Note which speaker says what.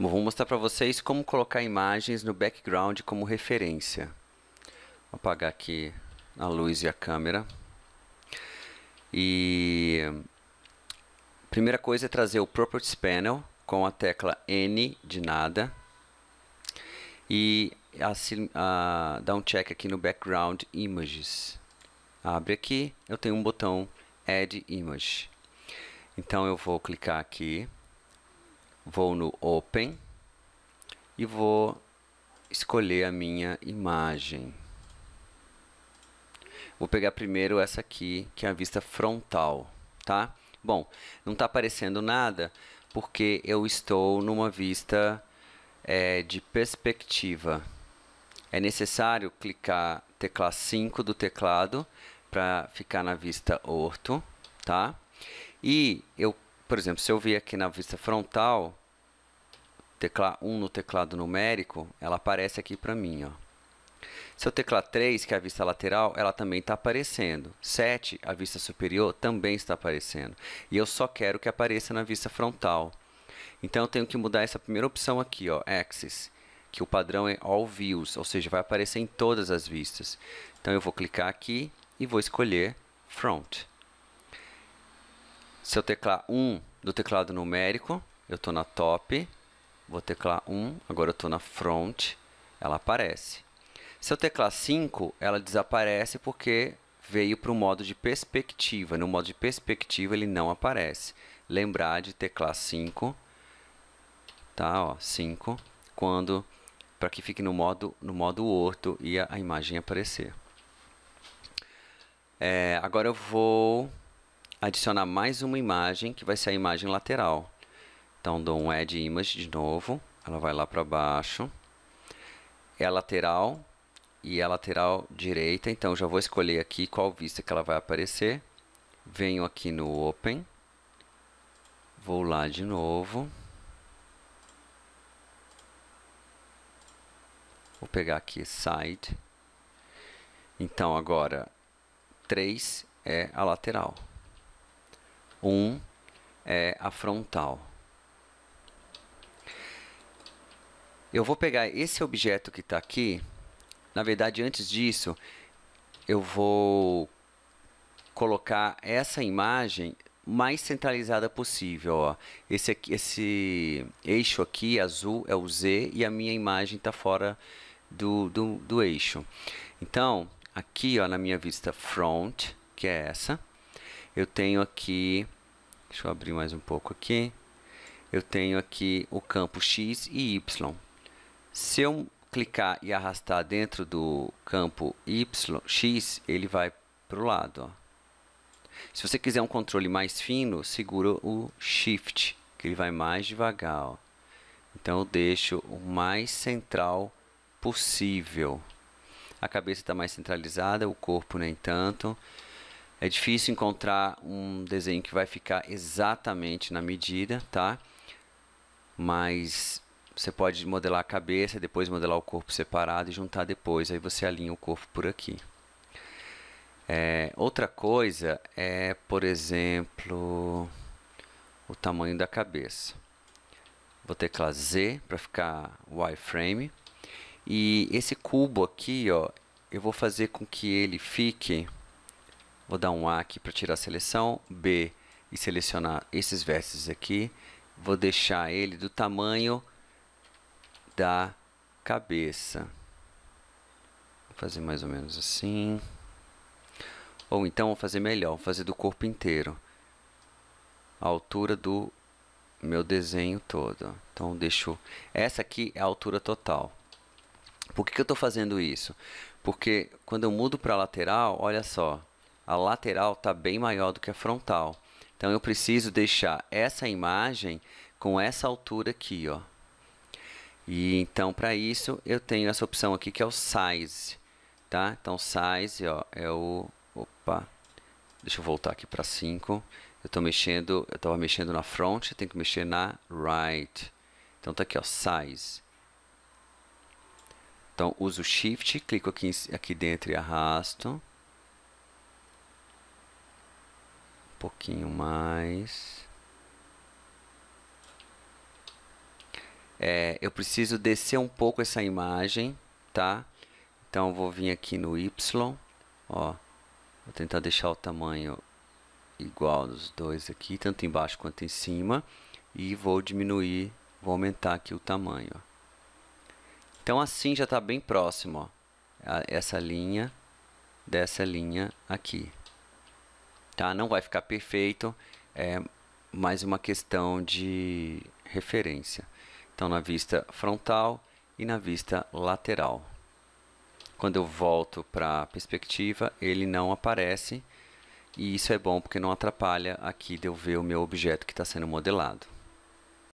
Speaker 1: Bom, vou mostrar para vocês como colocar imagens no background como referência. Vou apagar aqui a luz e a câmera. E a primeira coisa é trazer o Properties Panel com a tecla N de nada e assim, uh, dar um check aqui no Background Images. Abre aqui, eu tenho um botão Add Image. Então eu vou clicar aqui vou no Open e vou escolher a minha imagem. Vou pegar primeiro essa aqui, que é a vista frontal, tá? Bom, não está aparecendo nada porque eu estou numa vista é, de perspectiva. É necessário clicar tecla 5 do teclado para ficar na vista orto, tá? E eu por exemplo, se eu vir aqui na vista frontal, teclar 1 no teclado numérico, ela aparece aqui para mim. Ó. Se eu teclar 3, que é a vista lateral, ela também está aparecendo. 7, a vista superior, também está aparecendo. E eu só quero que apareça na vista frontal. Então, eu tenho que mudar essa primeira opção aqui, ó, Axis, que o padrão é All Views, ou seja, vai aparecer em todas as vistas. Então, eu vou clicar aqui e vou escolher Front. Se eu teclar 1 do teclado numérico, eu estou na top, vou teclar 1, agora eu estou na front, ela aparece. Se eu teclar 5, ela desaparece porque veio para o modo de perspectiva. No modo de perspectiva, ele não aparece. Lembrar de teclar 5, tá? Ó, 5, quando para que fique no modo no modo orto e a, a imagem aparecer. É, agora eu vou adicionar mais uma imagem, que vai ser a imagem lateral. Então, dou um Add Image de novo, ela vai lá para baixo. É a lateral e a lateral direita, então já vou escolher aqui qual vista que ela vai aparecer. Venho aqui no Open, vou lá de novo. Vou pegar aqui Side. Então, agora, 3 é a lateral. Um é a frontal. Eu vou pegar esse objeto que está aqui. Na verdade, antes disso, eu vou colocar essa imagem mais centralizada possível. Ó. Esse, aqui, esse eixo aqui, azul, é o Z e a minha imagem está fora do, do, do eixo. Então, aqui ó, na minha vista front, que é essa, eu tenho aqui, deixa eu abrir mais um pouco aqui. Eu tenho aqui o campo X e Y. Se eu clicar e arrastar dentro do campo Y, X, ele vai para o lado. Ó. Se você quiser um controle mais fino, segura o Shift, que ele vai mais devagar. Ó. Então eu deixo o mais central possível. A cabeça está mais centralizada, o corpo nem tanto. É difícil encontrar um desenho que vai ficar exatamente na medida, tá? Mas você pode modelar a cabeça, depois modelar o corpo separado e juntar depois. Aí você alinha o corpo por aqui. É, outra coisa é, por exemplo, o tamanho da cabeça. Vou teclar Z para ficar wireframe. E esse cubo aqui, ó, eu vou fazer com que ele fique Vou dar um A aqui para tirar a seleção, B e selecionar esses vértices aqui. Vou deixar ele do tamanho da cabeça. Vou fazer mais ou menos assim. Ou então vou fazer melhor, vou fazer do corpo inteiro. A altura do meu desenho todo. Então deixo... Essa aqui é a altura total. Por que, que eu estou fazendo isso? Porque quando eu mudo para lateral, olha só, a lateral está bem maior do que a frontal. Então, eu preciso deixar essa imagem com essa altura aqui, ó. E então, para isso, eu tenho essa opção aqui que é o Size, tá? Então, Size, ó, é o... Opa! Deixa eu voltar aqui para 5. Eu estou mexendo, eu estava mexendo na front, tenho que mexer na right. Então, tá aqui, ó, Size. Então, uso Shift, clico aqui, aqui dentro e arrasto. pouquinho mais. É, eu preciso descer um pouco essa imagem, tá? Então, eu vou vir aqui no Y, ó. Vou tentar deixar o tamanho igual dos dois aqui, tanto embaixo quanto em cima. E vou diminuir, vou aumentar aqui o tamanho. Ó. Então, assim já está bem próximo, ó. Essa linha dessa linha aqui tá? Não vai ficar perfeito, é mais uma questão de referência. Então, na vista frontal e na vista lateral. Quando eu volto para a perspectiva, ele não aparece, e isso é bom porque não atrapalha aqui de eu ver o meu objeto que está sendo modelado.